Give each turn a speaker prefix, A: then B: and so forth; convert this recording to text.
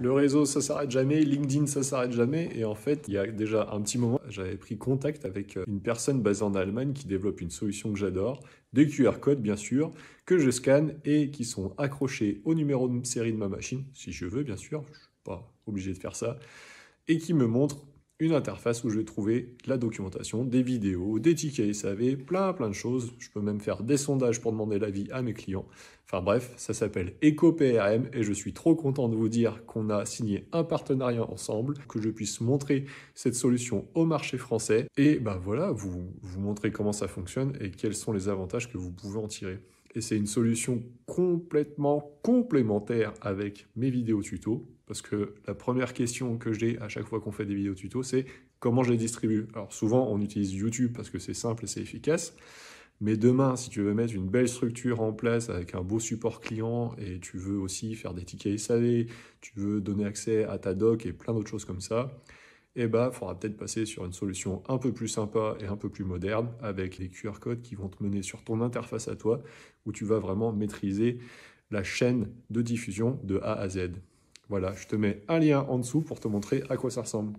A: Le réseau, ça s'arrête jamais, LinkedIn, ça s'arrête jamais. Et en fait, il y a déjà un petit moment, j'avais pris contact avec euh, une personne basée en Allemagne qui développe une solution que j'adore, des QR codes bien sûr, que je scanne et qui sont accrochés au numéro de série de ma machine, si je veux bien sûr, je ne suis pas obligé de faire ça, et qui me montre une interface où je vais trouver la documentation, des vidéos, des tickets SAV, plein plein de choses. Je peux même faire des sondages pour demander l'avis à mes clients. Enfin bref, ça s'appelle EcoPRM et je suis trop content de vous dire qu'on a signé un partenariat ensemble, que je puisse montrer cette solution au marché français et ben voilà, vous vous montrer comment ça fonctionne et quels sont les avantages que vous pouvez en tirer. Et c'est une solution complètement complémentaire avec mes vidéos tuto. parce que la première question que j'ai à chaque fois qu'on fait des vidéos tutos, c'est comment je les distribue. Alors souvent, on utilise YouTube parce que c'est simple et c'est efficace. Mais demain, si tu veux mettre une belle structure en place avec un beau support client et tu veux aussi faire des tickets SAV, tu veux donner accès à ta doc et plein d'autres choses comme ça, eh ben, faudra peut-être passer sur une solution un peu plus sympa et un peu plus moderne avec les QR codes qui vont te mener sur ton interface à toi où tu vas vraiment maîtriser la chaîne de diffusion de A à Z. Voilà, je te mets un lien en dessous pour te montrer à quoi ça ressemble.